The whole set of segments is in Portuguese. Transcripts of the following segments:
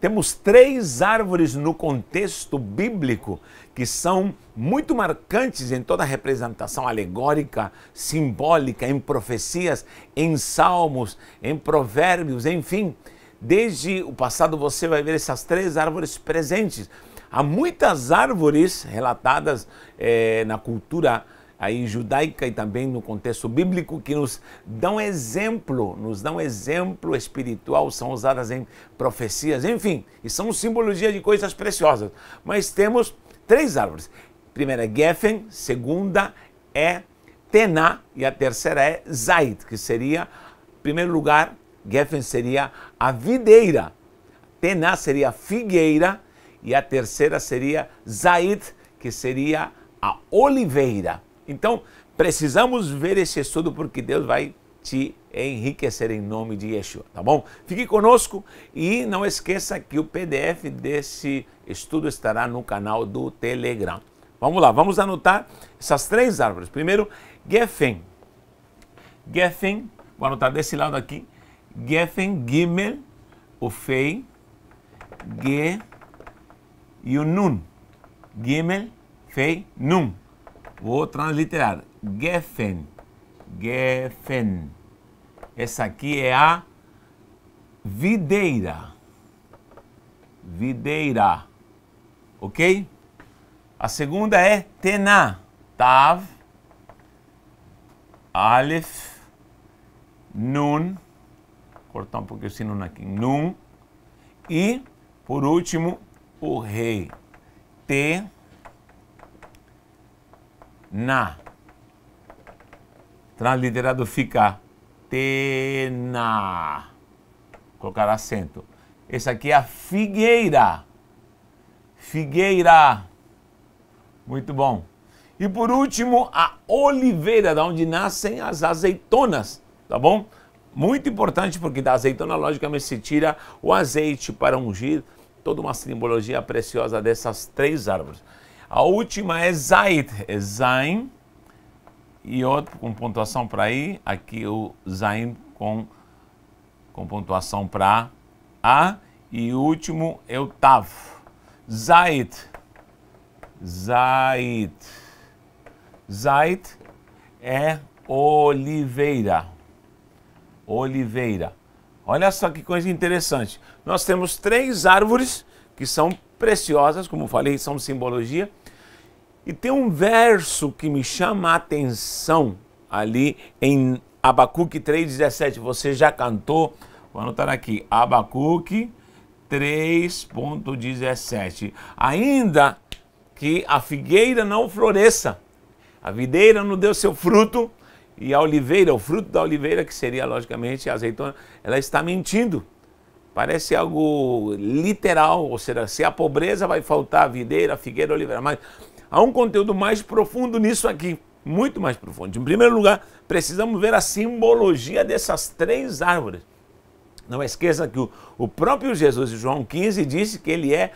Temos três árvores no contexto bíblico que são muito marcantes em toda a representação alegórica, simbólica, em profecias, em salmos, em provérbios, enfim. Desde o passado você vai ver essas três árvores presentes. Há muitas árvores relatadas é, na cultura aí judaica e também no contexto bíblico que nos dão exemplo, nos dão exemplo espiritual, são usadas em profecias, enfim, e são simbologia de coisas preciosas. Mas temos três árvores. Primeira é Geffen, segunda é Tená e a terceira é Zait, que seria, em primeiro lugar, Geffen seria a videira, Tená seria a figueira e a terceira seria Zait, que seria a oliveira. Então, precisamos ver esse estudo porque Deus vai te enriquecer em nome de Yeshua, tá bom? Fique conosco e não esqueça que o PDF desse estudo estará no canal do Telegram. Vamos lá, vamos anotar essas três árvores. Primeiro, Geffen. Geffen, vou anotar desse lado aqui. Geffen, Gimel, Ofei, Ge e o Nun. Gimel, Fei, Nun. Vou transliterar. Geffen. Geffen. Essa aqui é a videira. Videira. Ok? A segunda é Tená. Tav. Aleph. Nun. Cortar um pouquinho o Nun aqui. Nun. E, por último, o rei. T na. Transliterado fica tena. Colocar acento. Esse aqui é a figueira. Figueira. Muito bom. E por último, a oliveira, da onde nascem as azeitonas, tá bom? Muito importante porque da azeitona, logicamente, se tira o azeite para ungir toda uma simbologia preciosa dessas três árvores. A última é Zayt, é Zain, e outro com pontuação para I, aqui o Zain com, com pontuação para A, e o último é o Tav. Zayt, Zayt, Zayt é Oliveira, Oliveira. Olha só que coisa interessante. Nós temos três árvores que são preciosas, como falei, são simbologia. E tem um verso que me chama a atenção ali em Abacuque 3,17. Você já cantou? Vou anotar aqui. Abacuque 3,17. Ainda que a figueira não floresça, a videira não deu seu fruto, e a oliveira, o fruto da oliveira, que seria logicamente a azeitona, ela está mentindo. Parece algo literal, ou seja, se a pobreza vai faltar a videira, a figueira, a oliveira. Mas há um conteúdo mais profundo nisso aqui, muito mais profundo. Em primeiro lugar, precisamos ver a simbologia dessas três árvores. Não esqueça que o, o próprio Jesus, João 15, disse que ele é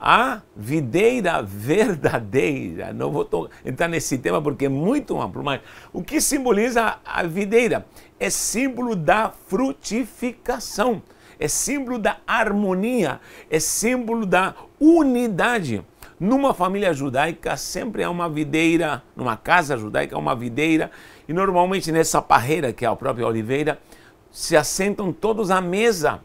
a videira verdadeira. Não vou entrar nesse tema porque é muito amplo, mas o que simboliza a videira? É símbolo da frutificação é símbolo da harmonia, é símbolo da unidade. Numa família judaica sempre há uma videira, numa casa judaica há uma videira, e normalmente nessa parreira, que é a própria oliveira, se assentam todos à mesa.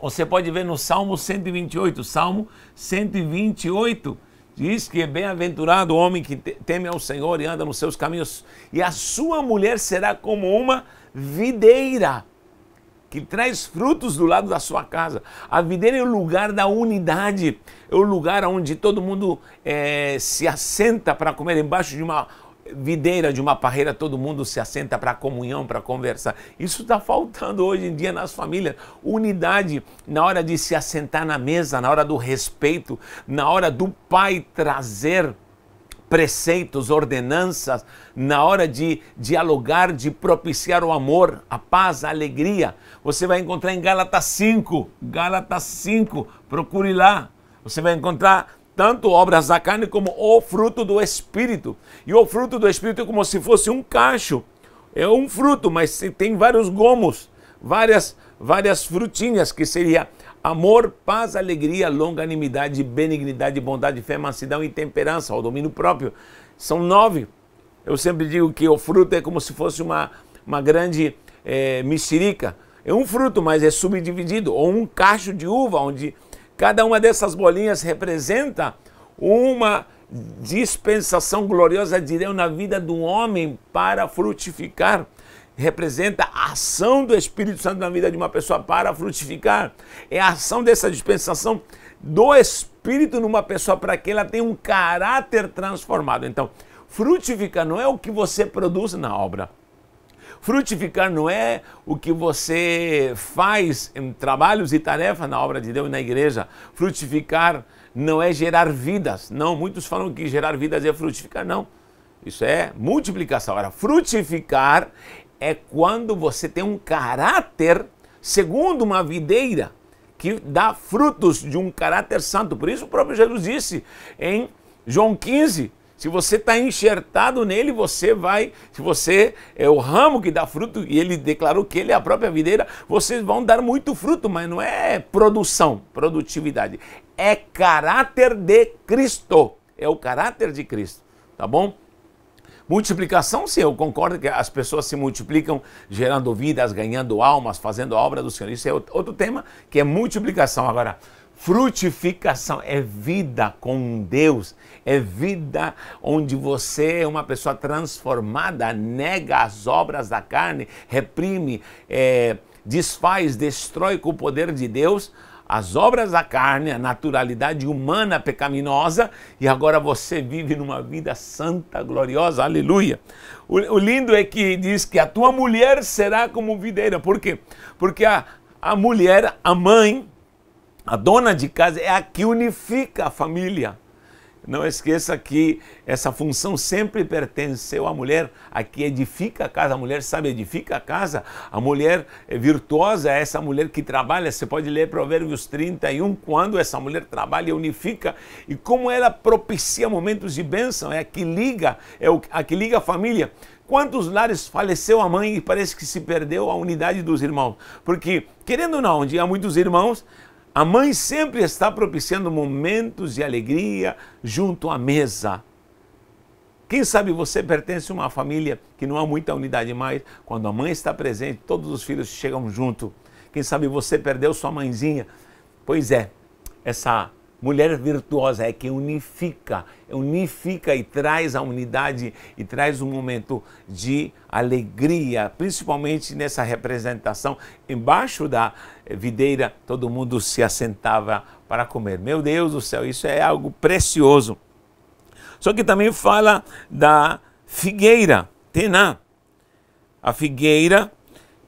Você pode ver no Salmo 128, Salmo 128, diz que é bem-aventurado o homem que teme ao Senhor e anda nos seus caminhos, e a sua mulher será como uma videira que traz frutos do lado da sua casa. A videira é o lugar da unidade, é o lugar onde todo mundo é, se assenta para comer embaixo de uma videira, de uma parreira, todo mundo se assenta para comunhão, para conversar. Isso está faltando hoje em dia nas famílias. Unidade na hora de se assentar na mesa, na hora do respeito, na hora do pai trazer preceitos, ordenanças, na hora de dialogar, de propiciar o amor, a paz, a alegria. Você vai encontrar em Gálatas 5, Gálatas 5, procure lá. Você vai encontrar tanto obras da carne como o fruto do Espírito. E o fruto do Espírito é como se fosse um cacho, é um fruto, mas tem vários gomos, várias várias frutinhas, que seria amor, paz, alegria, longanimidade, benignidade, bondade, fé, mansidão e temperança, ao domínio próprio. São nove. Eu sempre digo que o fruto é como se fosse uma, uma grande é, mexerica. É um fruto, mas é subdividido, ou um cacho de uva, onde cada uma dessas bolinhas representa uma dispensação gloriosa de Deus na vida do homem para frutificar representa a ação do Espírito Santo na vida de uma pessoa para frutificar. É a ação dessa dispensação do Espírito numa pessoa para que ela tenha um caráter transformado. Então, frutificar não é o que você produz na obra. Frutificar não é o que você faz em trabalhos e tarefas na obra de Deus e na igreja. Frutificar não é gerar vidas. Não, muitos falam que gerar vidas é frutificar. Não. Isso é multiplicação. Agora, frutificar é quando você tem um caráter segundo uma videira que dá frutos de um caráter santo. Por isso o próprio Jesus disse em João 15, se você está enxertado nele, você vai, se você é o ramo que dá fruto, e ele declarou que ele é a própria videira, vocês vão dar muito fruto, mas não é produção, produtividade. É caráter de Cristo. É o caráter de Cristo, tá bom? Multiplicação, sim, eu concordo que as pessoas se multiplicam gerando vidas, ganhando almas, fazendo a obra do Senhor. Isso é outro tema que é multiplicação. Agora, Frutificação é vida com Deus, é vida onde você é uma pessoa transformada, nega as obras da carne, reprime, é, desfaz, destrói com o poder de Deus as obras da carne, a naturalidade humana pecaminosa, e agora você vive numa vida santa, gloriosa, aleluia. O, o lindo é que diz que a tua mulher será como videira, por quê? Porque a, a mulher, a mãe, a dona de casa é a que unifica a família. Não esqueça que essa função sempre pertenceu à mulher, a que edifica a casa. A mulher sabe, edifica a casa. A mulher é virtuosa é essa mulher que trabalha. Você pode ler Provérbios 31, quando essa mulher trabalha e unifica. E como ela propicia momentos de bênção, é a que liga, é a que liga a família. Quantos lares faleceu a mãe e parece que se perdeu a unidade dos irmãos? Porque, querendo ou não, onde há muitos irmãos, a mãe sempre está propiciando momentos de alegria junto à mesa. Quem sabe você pertence a uma família que não há muita unidade mais, quando a mãe está presente, todos os filhos chegam junto. Quem sabe você perdeu sua mãezinha. Pois é, essa Mulher virtuosa é que unifica, unifica e traz a unidade e traz um momento de alegria, principalmente nessa representação. Embaixo da videira, todo mundo se assentava para comer. Meu Deus do céu, isso é algo precioso. Só que também fala da figueira, Tená. A figueira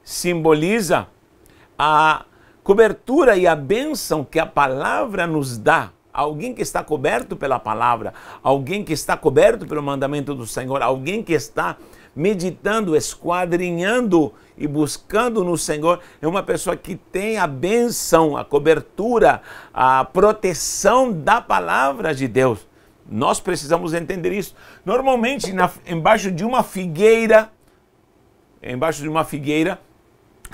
simboliza a cobertura e a bênção que a palavra nos dá. Alguém que está coberto pela palavra, alguém que está coberto pelo mandamento do Senhor, alguém que está meditando, esquadrinhando e buscando no Senhor, é uma pessoa que tem a bênção, a cobertura, a proteção da palavra de Deus. Nós precisamos entender isso. Normalmente, na, embaixo de uma figueira, embaixo de uma figueira,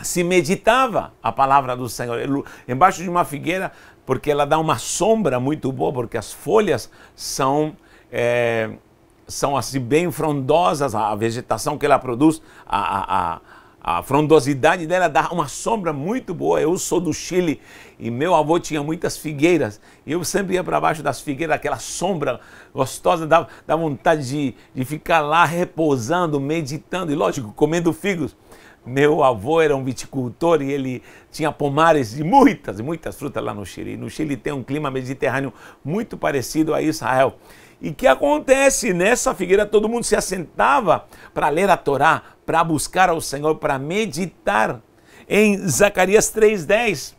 se meditava a palavra do Senhor. Ele, embaixo de uma figueira, porque ela dá uma sombra muito boa, porque as folhas são. É, são assim bem frondosas, a vegetação que ela produz, a, a, a, frondosidade dela dá uma sombra muito boa. Eu sou do Chile e meu avô tinha muitas figueiras. E eu sempre ia para baixo das figueiras, aquela sombra gostosa, dá, dá vontade de, de ficar lá repousando, meditando e, lógico, comendo figos. Meu avô era um viticultor e ele tinha pomares de muitas, muitas frutas lá no Chile. No Chile tem um clima mediterrâneo muito parecido a Israel. E que acontece? Nessa figueira todo mundo se assentava para ler a Torá, para buscar ao Senhor, para meditar. Em Zacarias 3:10.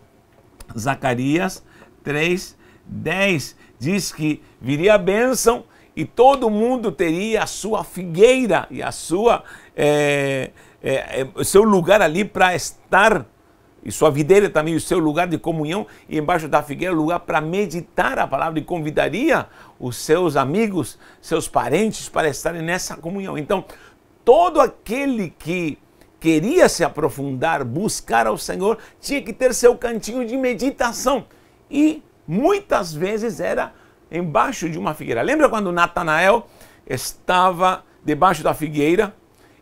Zacarias 3:10 diz que viria a bênção e todo mundo teria a sua figueira e a sua eh, é, é, seu lugar ali para estar, e sua videira também, o seu lugar de comunhão, e embaixo da figueira, lugar para meditar a palavra, e convidaria os seus amigos, seus parentes para estarem nessa comunhão. Então, todo aquele que queria se aprofundar, buscar ao Senhor, tinha que ter seu cantinho de meditação. E muitas vezes era embaixo de uma figueira. Lembra quando Natanael estava debaixo da figueira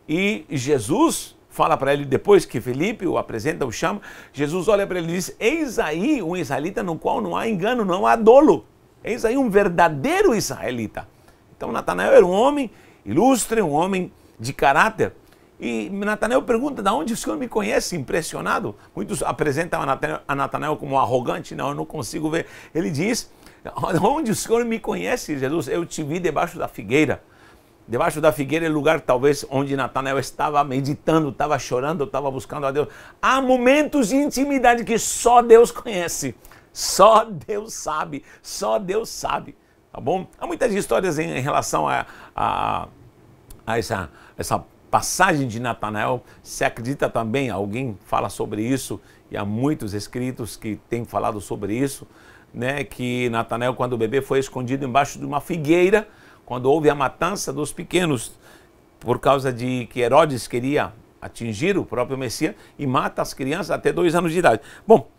e Jesus fala para ele depois que Felipe o apresenta, o chama. Jesus olha para ele e diz: Eis aí um israelita no qual não há engano, não há dolo. Eis aí um verdadeiro israelita. Então Natanael era um homem ilustre, um homem de caráter. E Natanael pergunta: "Da onde o senhor me conhece?" Impressionado. Muitos apresentam a Natanael como arrogante. Não, eu não consigo ver. Ele diz: "Onde o senhor me conhece, Jesus? Eu te vi debaixo da figueira." Debaixo da figueira é lugar talvez onde Natanael estava meditando, estava chorando, estava buscando a Deus. Há momentos de intimidade que só Deus conhece, só Deus sabe, só Deus sabe, tá bom? Há muitas histórias em, relação a, a, a essa, essa passagem de Natanael. Se acredita também, alguém fala sobre isso, e há muitos escritos que têm falado sobre isso, né? que Natanael, quando o bebê foi escondido embaixo de uma figueira, quando houve a matança dos pequenos, por causa de que Herodes queria atingir o próprio Messias e mata as crianças até dois anos de idade. Bom,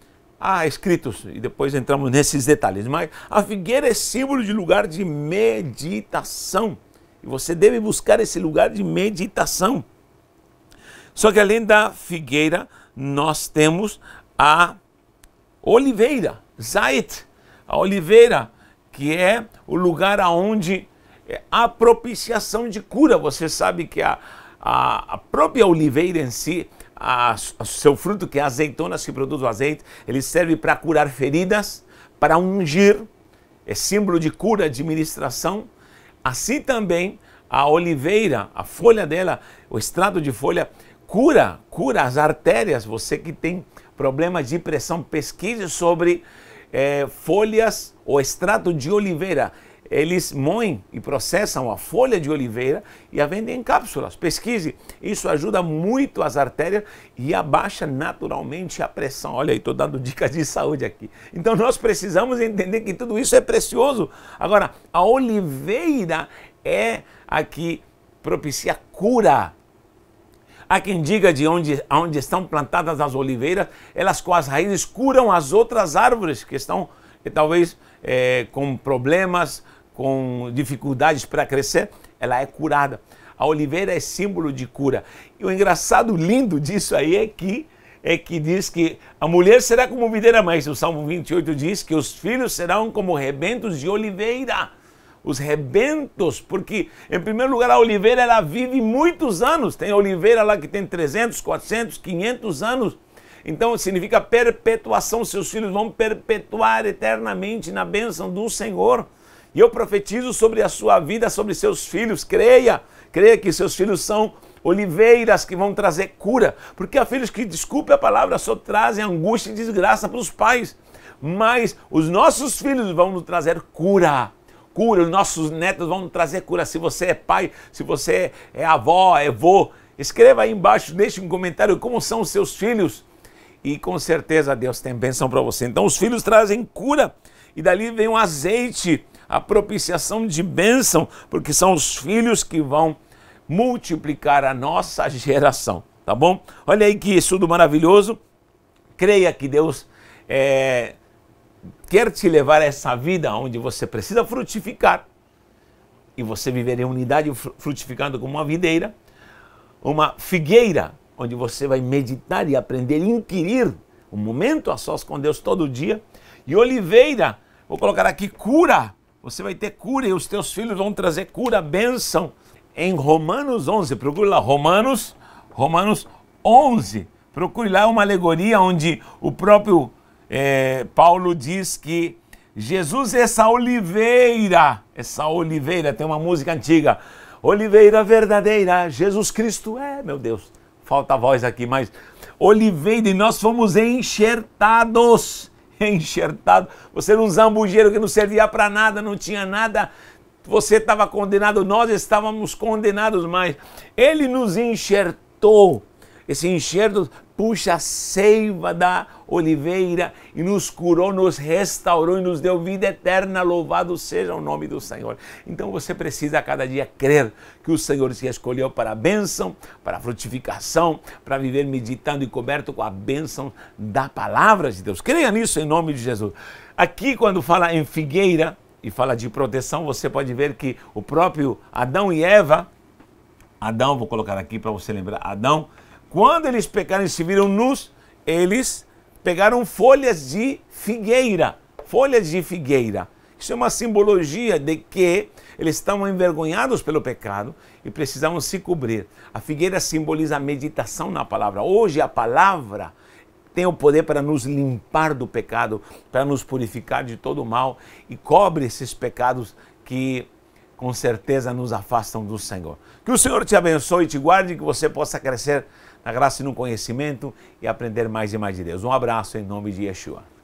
há escritos, e depois entramos nesses detalhes, mas a figueira é símbolo de lugar de meditação. E você deve buscar esse lugar de meditação. Só que além da figueira, nós temos a oliveira, Zait, a oliveira, que é o lugar aonde a propiciação de cura. Você sabe que a, a, a própria oliveira em si, seu fruto, que é azeitonas que produz o azeite, ele serve para curar feridas, para ungir, é símbolo de cura, de ministração. Assim também a oliveira, a folha dela, o extrato de folha, cura, cura as artérias. Você que tem problemas de pressão, pesquise sobre é, folhas ou extrato de oliveira eles moem e processam a folha de oliveira e a vendem em cápsulas. Pesquise, isso ajuda muito as artérias e abaixa naturalmente a pressão. Olha aí, estou dando dicas de saúde aqui. Então nós precisamos entender que tudo isso é precioso. Agora, a oliveira é a que propicia cura. Há quem diga de onde, onde estão plantadas as oliveiras, elas com as raízes curam as outras árvores que estão, que eh, talvez, é, com problemas, com dificuldades para crescer, ela é curada. A oliveira é símbolo de cura. E o engraçado lindo disso aí é que é que diz que a mulher será como videira mãe. O Salmo 28 diz que os filhos serão como rebentos de oliveira. Os rebentos, porque em primeiro lugar a oliveira ela vive muitos anos. Tem a oliveira lá que tem 300, 400, 500 anos. Então significa perpetuação, seus filhos vão perpetuar eternamente na bênção do Senhor. E eu profetizo sobre a sua vida, sobre seus filhos. Creia, creia que seus filhos são oliveiras que vão trazer cura, porque há filhos que, desculpe a palavra, só trazem angústia e desgraça para os pais, mas os nossos filhos vão nos trazer cura. Cura, os nossos netos vão nos trazer cura. Se você é pai, se você é avó, é avô, escreva aí embaixo, deixe um comentário como são os seus filhos. E com certeza Deus tem bênção para você. Então, os filhos trazem cura e dali vem um azeite a propiciação de bênção, porque são os filhos que vão multiplicar a nossa geração, tá bom? Olha aí que estudo maravilhoso. Creia que Deus é, quer te levar a essa vida onde você precisa frutificar e você viver em unidade frutificando como uma videira, uma figueira onde você vai meditar e aprender inquirir um momento a sós com Deus todo dia. E oliveira, vou colocar aqui cura, você vai ter cura e os teus filhos vão trazer cura, bênção. Em Romanos 11, procure lá, Romanos, Romanos 11. Procure lá é uma alegoria onde o próprio é, Paulo diz que Jesus, é essa oliveira, essa oliveira, tem uma música antiga, oliveira verdadeira, Jesus Cristo é, meu Deus, falta voz aqui, mas oliveira, e nós fomos enxertados enxertado, você era um zambujeiro que não servia para nada, não tinha nada, você estava condenado, nós estávamos condenados mais. Ele nos enxertou. Esse enxerto puxa a seiva da oliveira e nos curou, nos restaurou e nos deu vida eterna. Louvado seja o nome do Senhor. Então você precisa a cada dia crer que o Senhor se escolheu para a bênção, para a frutificação, para viver meditando e coberto com a bênção da palavra de Deus. Creia nisso em nome de Jesus. Aqui, quando fala em figueira e fala de proteção, você pode ver que o próprio Adão e Eva, Adão, vou colocar aqui para você lembrar, Adão quando eles pecaram e se viram nus, eles pegaram folhas de figueira. Folhas de figueira. Isso é uma simbologia de que eles estavam envergonhados pelo pecado e precisavam se cobrir. A figueira simboliza a meditação na palavra. Hoje a palavra tem o poder para nos limpar do pecado, para nos purificar de todo o mal e cobre esses pecados que com certeza nos afastam do Senhor. Que o Senhor te abençoe e te guarde, que você possa crescer a graça e no conhecimento e aprender mais e mais de Deus. Um abraço em nome de Yeshua.